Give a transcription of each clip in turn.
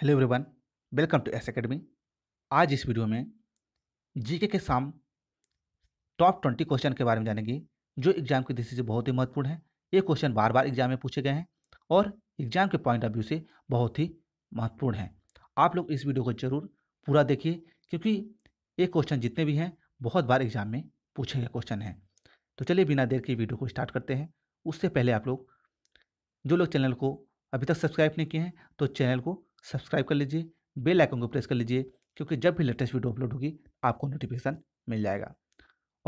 hello everyone welcome to S academy आज इस video में जीके के साम टॉप ट्वेंटी क्वेश्चन के बारे में जानेंगे जो एग्जाम की दृष्टि से बहुत ही महत्वपूर्ण है ये क्वेश्चन बार बार एग्जाम में पूछे गए हैं और एग्जाम के पॉइंट ऑफ व्यू से बहुत ही महत्वपूर्ण है आप लोग इस वीडियो को जरूर पूरा देखिए क्योंकि ये क्वेश्चन जितने भी हैं बहुत बार एग्जाम में पूछे गए क्वेश्चन हैं तो चलिए बिना देर के वीडियो को स्टार्ट करते हैं उससे पहले आप लोग जो लोग चैनल को अभी तक सब्सक्राइब नहीं किए हैं तो चैनल को सब्सक्राइब कर लीजिए बेल आइकन को प्रेस कर लीजिए क्योंकि जब भी लेटेस्ट वीडियो अपलोड होगी आपको नोटिफिकेशन मिल जाएगा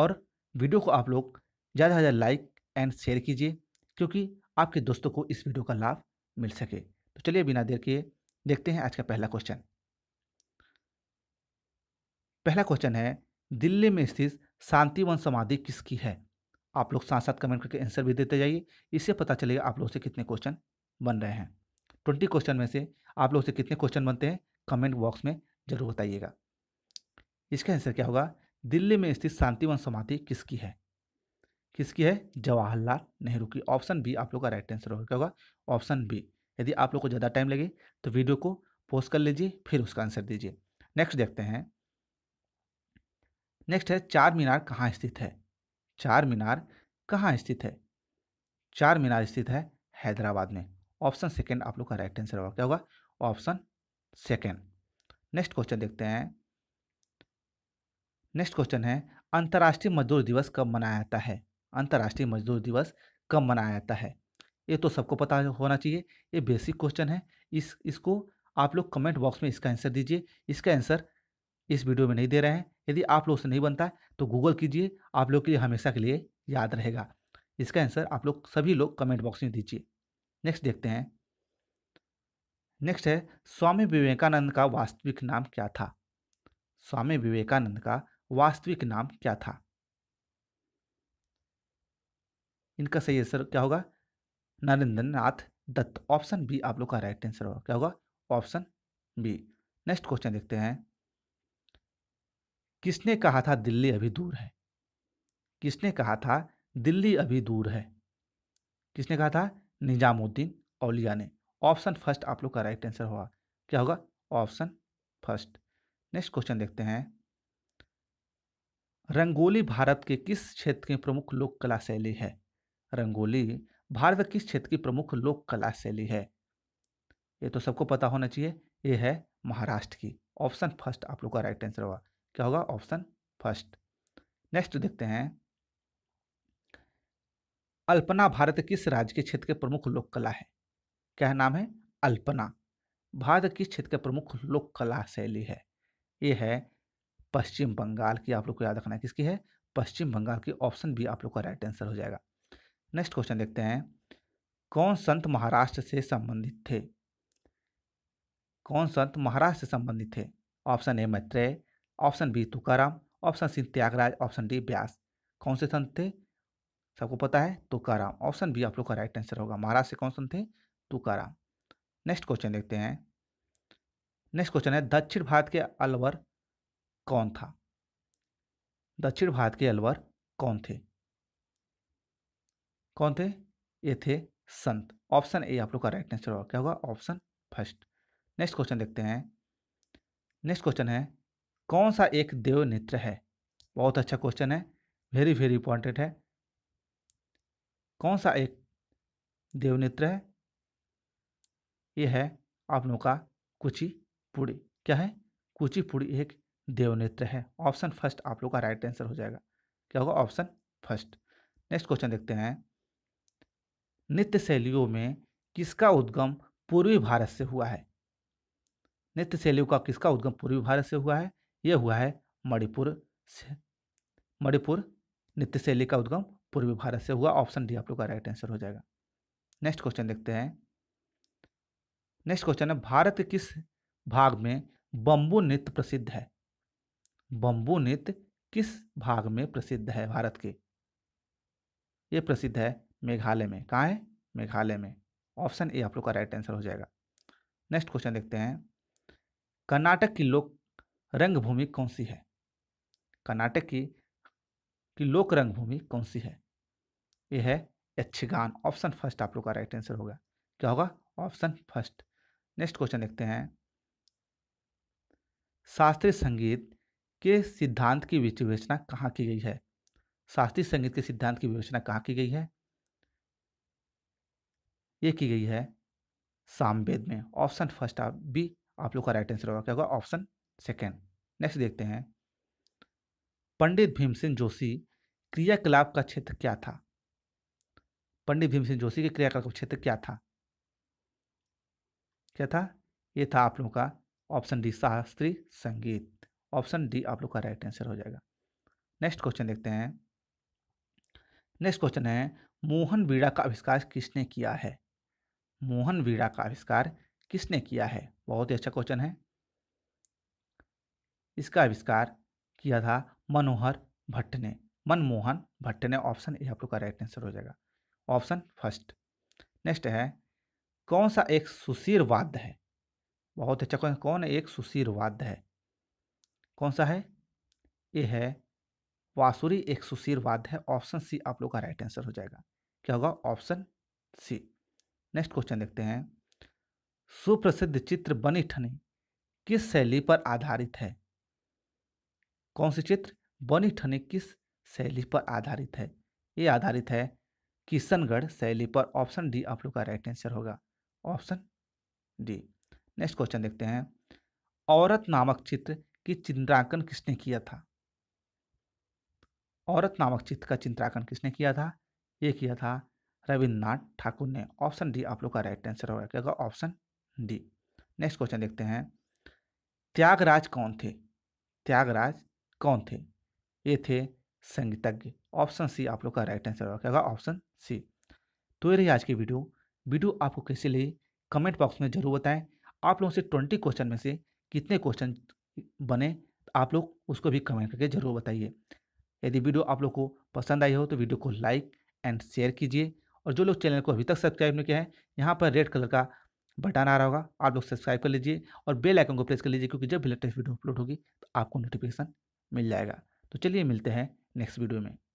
और वीडियो को आप लोग ज़्यादा से ज़्यादा लाइक एंड शेयर कीजिए क्योंकि आपके दोस्तों को इस वीडियो का लाभ मिल सके तो चलिए बिना देर किए देखते हैं आज का पहला क्वेश्चन पहला क्वेश्चन है दिल्ली में स्थित शांतिवन समाधि किसकी है आप लोग साथ साथ कमेंट करके आंसर भी देते जाइए इससे पता चलेगा आप लोग से कितने क्वेश्चन बन रहे हैं ट्वेंटी क्वेश्चन में से आप लोग से कितने क्वेश्चन बनते हैं कमेंट बॉक्स में जरूर बताइएगा इसका आंसर क्या होगा दिल्ली में स्थित शांतिवन समाधि किसकी है किसकी है जवाहरलाल नेहरू की ऑप्शन बी आप लोग का राइट आंसर होगा क्या होगा ऑप्शन बी यदि आप लोग को ज़्यादा टाइम लगे तो वीडियो को पोस्ट कर लीजिए फिर उसका आंसर दीजिए नेक्स्ट देखते हैं नेक्स्ट है चार मीनार कहाँ स्थित है चार मीनार कहाँ स्थित है चार मीनार स्थित है हैदराबाद में ऑप्शन सेकेंड आप लोग का राइट आंसर होगा क्या होगा ऑप्शन सेकेंड नेक्स्ट क्वेश्चन देखते हैं नेक्स्ट क्वेश्चन है अंतर्राष्ट्रीय मजदूर दिवस कब मनाया जाता है अंतर्राष्ट्रीय मजदूर दिवस कब मनाया जाता है ये तो सबको पता होना चाहिए ये बेसिक क्वेश्चन है इस इसको आप लोग कमेंट बॉक्स में इसका आंसर दीजिए इसका आंसर इस वीडियो में नहीं दे रहे हैं यदि आप लोग से नहीं बनता है तो गूगल कीजिए आप लोग के लिए हमेशा के लिए याद रहेगा इसका आंसर आप लोग सभी लोग कमेंट बॉक्स में दीजिए नेक्स्ट देखते हैं नेक्स्ट है स्वामी विवेकानंद का वास्तविक नाम क्या था स्वामी विवेकानंद का वास्तविक नाम क्या था इनका सही आंसर क्या होगा नरेंद्र नाथ दत्त ऑप्शन बी आप लोग का राइट आंसर होगा क्या होगा ऑप्शन बी नेक्स्ट क्वेश्चन देखते हैं किसने कहा था दिल्ली अभी दूर है किसने कहा था दिल्ली अभी दूर है किसने कहा था निजामुद्दीन औलिया ने ऑप्शन फर्स्ट आप लोग का राइट आंसर होगा क्या होगा ऑप्शन फर्स्ट नेक्स्ट क्वेश्चन देखते हैं रंगोली भारत के किस क्षेत्र की प्रमुख लोक कला शैली है रंगोली भारत किस क्षेत्र की प्रमुख लोक कला शैली है ये तो सबको पता होना चाहिए ये है महाराष्ट्र की ऑप्शन फर्स्ट आप लोग का राइट आंसर होगा क्या होगा ऑप्शन फर्स्ट नेक्स्ट देखते हैं अल्पना भारत किस राज्य के क्षेत्र के प्रमुख लोक कला है क्या नाम है अल्पना भारत किस क्षेत्र के प्रमुख लोक कला शैली है ये है पश्चिम बंगाल की आप लोग को याद रखना है किसकी है पश्चिम बंगाल की ऑप्शन भी आप लोग का राइट आंसर हो जाएगा नेक्स्ट क्वेश्चन देखते हैं कौन संत महाराष्ट्र से संबंधित थे कौन संत महाराष्ट्र से संबंधित थे option A Maitreya option B Tukaram option C Tyagaraja option D Vyas कौन से संत थे सबको पता है तुकाराम ऑप्शन बी आप लोग का राइट आंसर होगा महाराष्ट्र से कौन सन थे तुकाराम नेक्स्ट क्वेश्चन देखते हैं नेक्स्ट क्वेश्चन है दक्षिण भारत के अलवर कौन था दक्षिण भारत के अलवर कौन थे कौन थे ये थे संत ऑप्शन ए आप लोग का राइट आंसर होगा क्या होगा ऑप्शन फर्स्ट नेक्स्ट क्वेश्चन देखते हैं नेक्स्ट क्वेश्चन है कौन सा एक देव नेत्र है बहुत अच्छा क्वेश्चन है वेरी वेरी इंपॉर्टेंट है कौन सा एक देवनेत्र है यह है आप लोगों का कुचिपुड़ी क्या है कुचिपुड़ी एक देवनेत्र है ऑप्शन फर्स्ट आप लोग का राइट आंसर हो जाएगा क्या होगा ऑप्शन फर्स्ट नेक्स्ट क्वेश्चन देखते हैं नित्य शैलियों में किसका उद्गम पूर्वी भारत से हुआ है नित्य शैलियों का किसका उद्गम पूर्वी भारत से हुआ है यह हुआ है मणिपुर से मणिपुर नित्य शैली का उद्गम पूर्वी भारत से हुआ ऑप्शन डी आप लोग का राइट आंसर हो जाएगा नेक्स्ट क्वेश्चन देखते हैं नेक्स्ट क्वेश्चन है भारत के किस भाग में बम्बू नृत्य प्रसिद्ध है बम्बू नृत्य किस भाग में प्रसिद्ध है भारत के ये प्रसिद्ध है मेघालय में कहाँ है मेघालय में ऑप्शन ए आप लोग का राइट आंसर हो जाएगा नेक्स्ट क्वेश्चन देखते हैं कर्नाटक की लोक रंगभूमि कौन सी है कर्नाटक की कि लोक रंगभूमि कौन सी है यह है यक्षगान ऑप्शन फर्स्ट आप लोग का राइट आंसर होगा क्या होगा ऑप्शन फर्स्ट नेक्स्ट क्वेश्चन देखते हैं शास्त्रीय संगीत के सिद्धांत की विवेचना कहाँ की गई है शास्त्रीय संगीत के सिद्धांत की विवेचना कहाँ की गई है ये की गई है सामवेद में ऑप्शन फर्स्ट आप बी आप लोग का राइट आंसर होगा क्या होगा ऑप्शन सेकेंड नेक्स्ट देखते हैं पंडित भीमसेन जोशी क्रियाकलाप का क्षेत्र क्या था पंडित भीमसेन जोशी के क्रियाकलाप का क्षेत्र क्या था क्या था ये था आप लोगों का ऑप्शन डी शास्त्रीय संगीत ऑप्शन डी आप लोग का राइट आंसर हो जाएगा नेक्स्ट क्वेश्चन देखते हैं नेक्स्ट क्वेश्चन है मोहन बीड़ा का आविष्कार किसने किया है मोहन बीड़ा का आविष्कार किसने किया है बहुत ही अच्छा क्वेश्चन है इसका आविष्कार किया था मनोहर भट्ट ने मनमोहन भट्ट ने ऑप्शन ए आप लोग का राइट आंसर हो जाएगा ऑप्शन फर्स्ट नेक्स्ट है कौन सा एक सुशीर वाद्य है बहुत अच्छा कौन कौन एक सुशीर वाद्य है कौन सा है ये है वासुरी एक सुशीर वाद्य है ऑप्शन सी आप लोग का राइट आंसर हो जाएगा क्या होगा ऑप्शन सी नेक्स्ट क्वेश्चन देखते हैं सुप्रसिद्ध चित्र बनी ठनी किस शैली पर आधारित है कौन सी चित्र बनी ठनी किस शैली पर आधारित है ये आधारित है किशनगढ़ शैली पर ऑप्शन डी आप लोग का राइट आंसर होगा ऑप्शन डी नेक्स्ट क्वेश्चन देखते हैं औरत नामक चित्र की चित्रांकन किसने किया था औरत नामक चित्र का चित्रांकन किसने किया था ये किया था रविन्द्रनाथ ठाकुर ने ऑप्शन डी आप लोग का राइट आंसर होगा क्या ऑप्शन डी नेक्स्ट क्वेश्चन देखते हैं त्यागराज कौन थे त्यागराज कौन थे ये थे संगीतज्ञ ऑप्शन सी आप लोग का राइट आंसर होगा क्या होगा ऑप्शन सी तो ये रही आज की वीडियो वीडियो आपको कैसे लिए कमेंट बॉक्स में जरूर बताएं आप लोगों से ट्वेंटी क्वेश्चन में से कितने क्वेश्चन बने तो आप लोग उसको भी कमेंट करके ज़रूर बताइए यदि वीडियो आप लोग को पसंद आई हो तो वीडियो को लाइक एंड शेयर कीजिए और जो लोग चैनल को अभी तक सब्सक्राइब नहीं किया है यहाँ पर रेड कलर का बटन आ रहा होगा आप लोग सब्सक्राइब कर लीजिए और बेल आइकन को प्रेस कर लीजिए क्योंकि जब भी लेटेस्ट वीडियो अपलोड होगी तो आपको नोटिफिकेशन मिल जाएगा तो चलिए मिलते हैं नेक्स्ट वीडियो में